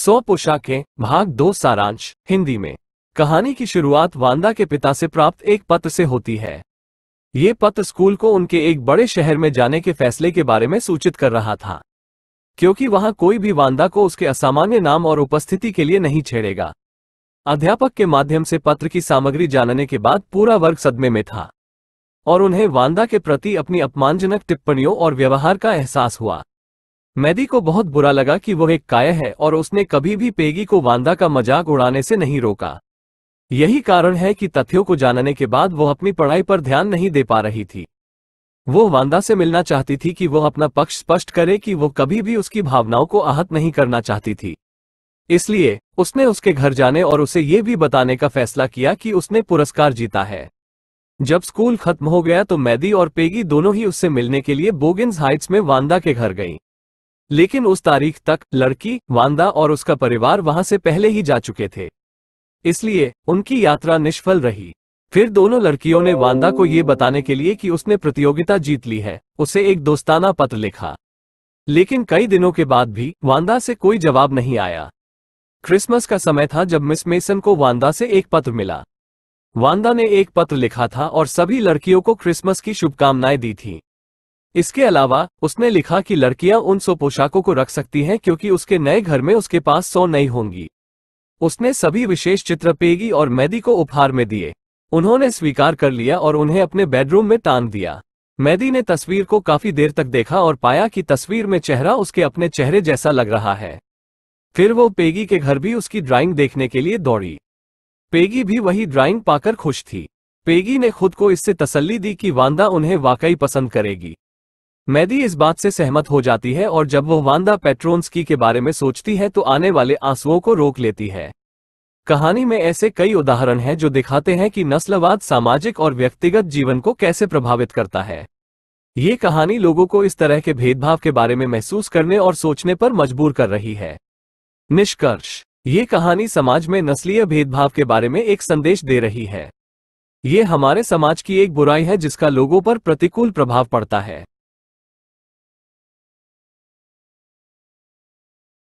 सौ पोशाकें भाग दो सारांश हिंदी में कहानी की शुरुआत वांदा के पिता से प्राप्त एक पत्र से होती है ये पत्र स्कूल को उनके एक बड़े शहर में जाने के फैसले के बारे में सूचित कर रहा था क्योंकि वहां कोई भी वांदा को उसके असामान्य नाम और उपस्थिति के लिए नहीं छेड़ेगा अध्यापक के माध्यम से पत्र की सामग्री जानने के बाद पूरा वर्ग सदमे में था और उन्हें वांदा के प्रति अपनी अपमानजनक टिप्पणियों और व्यवहार का एहसास हुआ मैदी को बहुत बुरा लगा कि वो एक काय है और उसने कभी भी पेगी को वांदा का मजाक उड़ाने से नहीं रोका यही कारण है कि तथ्यों को जानने के बाद वो अपनी पढ़ाई पर ध्यान नहीं दे पा रही थी वो वांदा से मिलना चाहती थी कि वो अपना पक्ष स्पष्ट करे कि वो कभी भी उसकी भावनाओं को आहत नहीं करना चाहती थी इसलिए उसने उसके घर जाने और उसे ये भी बताने का फैसला किया कि उसने पुरस्कार जीता है जब स्कूल खत्म हो गया तो मैदी और पेगी दोनों ही उससे मिलने के लिए बोगिन्स हाइट्स में वांदा के घर गईं। लेकिन उस तारीख तक लड़की वांदा और उसका परिवार वहां से पहले ही जा चुके थे इसलिए उनकी यात्रा निष्फल रही फिर दोनों लड़कियों ने वांदा को ये बताने के लिए कि उसने प्रतियोगिता जीत ली है उसे एक दोस्ताना पत्र लिखा लेकिन कई दिनों के बाद भी वांदा से कोई जवाब नहीं आया क्रिसमस का समय था जब मिस मेसन को वांदा से एक पत्र मिला वांदा ने एक पत्र लिखा था और सभी लड़कियों को क्रिसमस की शुभकामनाएं दी थीं। इसके अलावा उसने लिखा कि लड़कियां उन सौ पोशाकों को रख सकती हैं क्योंकि उसके नए घर में उसके पास सौ नहीं होंगी उसने सभी विशेष चित्र पेगी और मैदी को उपहार में दिए उन्होंने स्वीकार कर लिया और उन्हें अपने बेडरूम में तान दिया मैदी ने तस्वीर को काफी देर तक देखा और पाया कि तस्वीर में चेहरा उसके अपने चेहरे जैसा लग रहा है फिर वो पेगी के घर भी उसकी ड्राइंग देखने के लिए दौड़ी पेगी भी वही ड्राइंग पाकर खुश थी पेगी ने खुद को इससे तसल्ली दी कि वांदा उन्हें वाकई पसंद करेगी मैदी इस बात से सहमत हो जाती है और जब वह वांदा पेट्रोन्सकी के बारे में सोचती है तो आने वाले आंसुओं को रोक लेती है कहानी में ऐसे कई उदाहरण हैं जो दिखाते हैं कि नस्लवाद सामाजिक और व्यक्तिगत जीवन को कैसे प्रभावित करता है ये कहानी लोगों को इस तरह के भेदभाव के बारे में महसूस करने और सोचने पर मजबूर कर रही है निष्कर्ष ये कहानी समाज में नस्लीय भेदभाव के बारे में एक संदेश दे रही है ये हमारे समाज की एक बुराई है जिसका लोगों पर प्रतिकूल प्रभाव पड़ता है